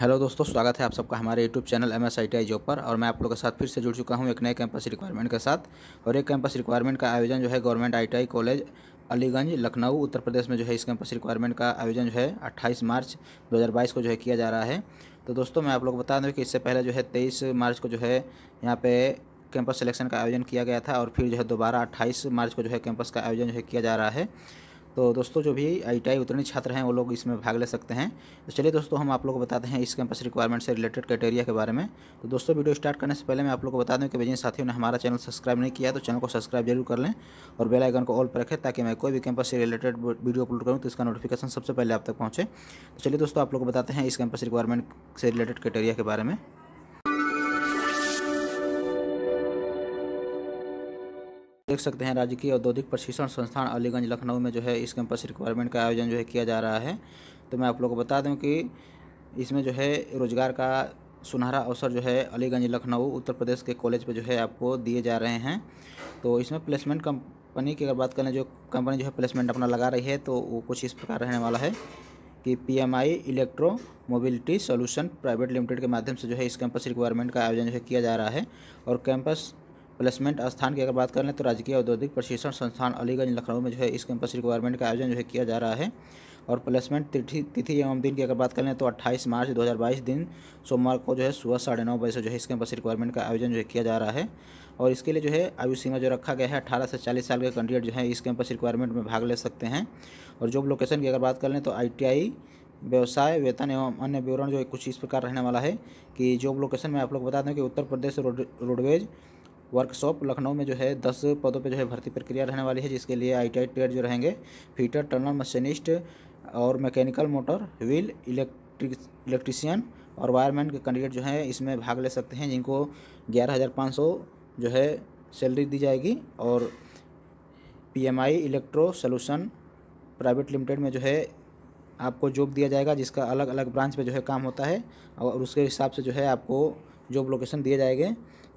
hello दोस्तों स्वागत है आप सबका हमारे YouTube channel M S I T I job पर और मैं आप लोगों के साथ फिर से जुड़ चुका हूँ एक नए कैंपस रिक्वायरमेंट के साथ और एक कैंपस रिक्वायरमेंट का आयोजन जो है government I T I college Aliganj Lucknow Uttar Pradesh में जो है इस कैंपस रिक्वायरमेंट का आयोजन जो है अट्ठाईस मार्च दो को जो है किया जा रहा है तो दोस्तों मैं आप लोग बता दूँ कि इससे पहले जो है तेईस मार्च को जो है यहाँ पे कैंपस सिलेक्शन का आयोजन किया गया था और फिर जो है दोबारा अट्ठाईस मार्च को जो है कैंपस का आयोजन जो है किया जा रहा है तो दोस्तों जो भी आई उत्तीर्ण छात्र हैं वो लोग इसमें भाग ले सकते हैं तो चलिए दोस्तों हम आप लोग को बताते हैं इस कैंपस रिक्वायरमेंट से रिलेटेड क्राइटेरिया के बारे में तो दोस्तों वीडियो स्टार्ट करने से पहले मैं आप लोग को बता दूं कि जिन साथियों ने हमारा चैनल सब्सक्राइब नहीं किया तो चैनल को सब्सक्राइब जरूर कर लें और बेलाइकन को ऑल पर रखें ताकि मैं कोई भी कैंपस से रिलेटेड वीडियो अपलोड करूँ तो इसका नोटिफिकेशन सबसे पहले आप तक पहुँचे तो चलिए दोस्तों आप लोग को बताते हैं इस कैंपस रिक्वायरमेंट से रिलेटेड क्राइटेरिया के बारे में देख सकते हैं राजकीय औद्योगिक प्रशिक्षण संस्थान अलीगंज लखनऊ में जो है इस कैंपस रिक्वायरमेंट का आयोजन जो है किया जा रहा है तो मैं आप लोगों को बता दूं कि इसमें जो है रोज़गार का सुनहरा अवसर जो है अलीगंज लखनऊ उत्तर प्रदेश के कॉलेज पर जो है आपको दिए जा रहे हैं तो इसमें प्लेसमेंट कंपनी की अगर बात करें जो कंपनी जो है प्लेसमेंट अपना लगा रही है तो वो कुछ इस प्रकार रहने वाला है कि PMI electro mobility solution private limited के माध्यम से जो है इस कैंपस रिक्वायरमेंट का आयोजन जो है किया जा रहा है और कैंपस प्लेसमेंट स्थान की अगर बात कर लें तो राजकीय औद्योगिक प्रशिक्षण संस्थान अलीगंज लखनऊ में जो है इस कैंपस रिक्वायरमेंट का आयोजन जो है किया जा रहा है और प्लेसमेंट तिथि तिथि एवं दिन की अगर बात कर लें तो 28 मार्च 2022 दिन सोमवार को जो है सुबह साढ़े नौ बजे से जो है इस कैंपस रिक्वायरमेंट का आयोजन जो है किया जा रहा है और इसके लिए जो है आयु सीमा जो रखा गया है 18 से चालीस साल के कैंडिडेट जो है इस कैंपस रिक्वायरमेंट में भाग ले सकते हैं और जॉब लोकेशन की अगर बात कर लें तो आई व्यवसाय वेतन एवं अन्य विवरण जो कुछ इस प्रकार रहने वाला है कि जॉब लोकेशन में आप लोग बता दें कि उत्तर प्रदेश रोडवेज वर्कशॉप लखनऊ में जो है दस पदों पे जो है भर्ती प्रक्रिया रहने वाली है जिसके लिए आई टी e जो रहेंगे फीटर टर्नर मशीनिस्ट और mechanical motor vehicle electric electrician और वायरमैन के कैंडिडेट जो हैं इसमें भाग ले सकते हैं जिनको ग्यारह हज़ार पाँच सौ जो है सैलरी दी जाएगी और P electro solution private limited में जो है आपको जॉब दिया जाएगा जिसका अलग अलग ब्रांच पे जो है काम होता है और उसके हिसाब से जो है आपको जॉब लोकेशन दिए जाएंगे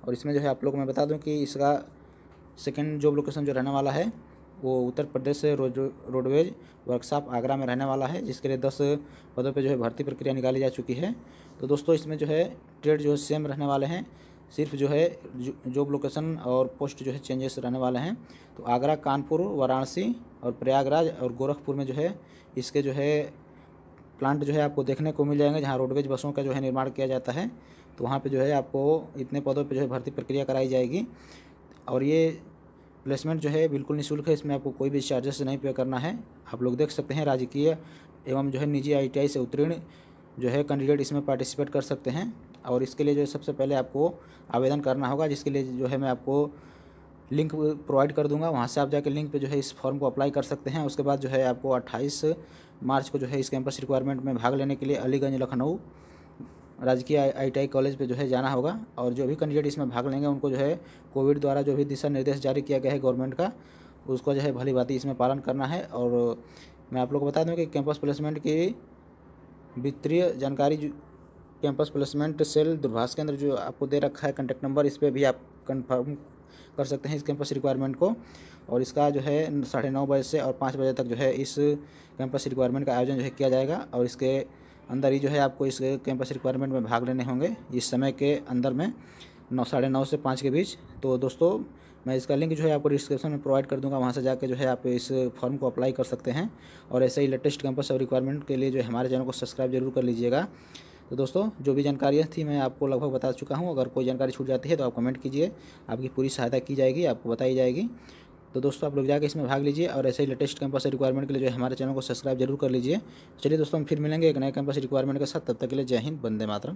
और इसमें जो है आप लोग मैं बता दूं कि इसका सेकेंड जॉब लोकेशन जो रहने वाला है वो उत्तर प्रदेश से रोडवेज वर्कशॉप आगरा में रहने वाला है जिसके लिए दस पदों पर जो है भर्ती प्रक्रिया निकाली जा चुकी है तो दोस्तों इसमें जो है ट्रेड जो है सेम रहने वाले हैं सिर्फ जो है जॉब लोकेशन और पोस्ट जो है चेंजेस रहने वाले हैं तो आगरा कानपुर वाराणसी और प्रयागराज और गोरखपुर में जो है इसके जो है प्लांट जो है आपको देखने को मिल जाएंगे जहाँ रोडवेज बसों का जो है निर्माण किया जाता है तो वहाँ पर जो है आपको इतने पदों पर जो है भर्ती प्रक्रिया कराई जाएगी और ये प्लेसमेंट जो है बिल्कुल निःशुल्क है इसमें आपको कोई भी चार्जेस नहीं पे करना है आप लोग देख सकते हैं राजकीय एवं जो है निजी आई से उत्तीर्ण जो है कैंडिडेट इसमें पार्टिसिपेट कर सकते हैं और इसके लिए जो है सबसे पहले आपको आवेदन करना होगा जिसके लिए जो है मैं आपको लिंक प्रोवाइड कर दूँगा वहाँ से आप जाके लिंक पर जो है इस फॉर्म को अप्लाई कर सकते हैं उसके बाद जो है आपको अट्ठाईस मार्च को जो है इस कैंपस रिक्वायरमेंट में भाग लेने के लिए अलीगंज लखनऊ राजकीय आईटीआई कॉलेज पे जो है जाना होगा और जो भी कैंडिडेट इसमें भाग लेंगे उनको जो है कोविड द्वारा जो भी दिशा निर्देश जारी किया गया है गवर्नमेंट का उसको जो है भली भाती इसमें पालन करना है और मैं आप लोग को बता दूं कि कैंपस प्लेसमेंट की वित्तीय जानकारी कैंपस प्लेसमेंट सेल दूरभाष केंद्र जो आपको दे रखा है कंटेक्ट नंबर इस पर भी आप कन्फर्म कर सकते हैं इस कैंपस रिक्वायरमेंट को और इसका जो है साढ़े नौ बजे से और पाँच बजे तक जो है इस कैंपस रिक्वायरमेंट का आयोजन जो है किया जाएगा और इसके अंदर ही जो है आपको इस कैंपस रिक्वायरमेंट में भाग लेने होंगे इस समय के अंदर में नौ साढ़े नौ से पाँच के बीच तो दोस्तों मैं इसका लिंक जो है आपको डिस्क्रिप्शन में प्रोवाइड कर दूंगा वहाँ से जाकर जो है आप इस फॉर्म को अप्लाई कर सकते हैं और ऐसे ही लेटेस्ट कैंपस और रिक्वायरमेंट के लिए जो है हमारे चैनल को सब्सक्राइब जरूर कर लीजिएगा तो दोस्तों जो भी जानकारियाँ थी मैं आपको लगभग बता चुका हूँ अगर कोई जानकारी छूट जाती है तो आप कमेंट कीजिए आपकी पूरी सहायता की जाएगी आपको बताई जाएगी तो दोस्तों आप लोग जाकर इसमें भाग लीजिए और ऐसे ही लेटेस्ट कैंपस रिक्वायरमेंट के लिए जो है हमारे चैनल को सब्सक्राइब जरूर कर लीजिए चलिए दोस्तों हम फिर मिलेंगे एक नए कैंपस रिक्वायरमेंट के साथ तब तक के लिए जय हिंद बंदे मातरम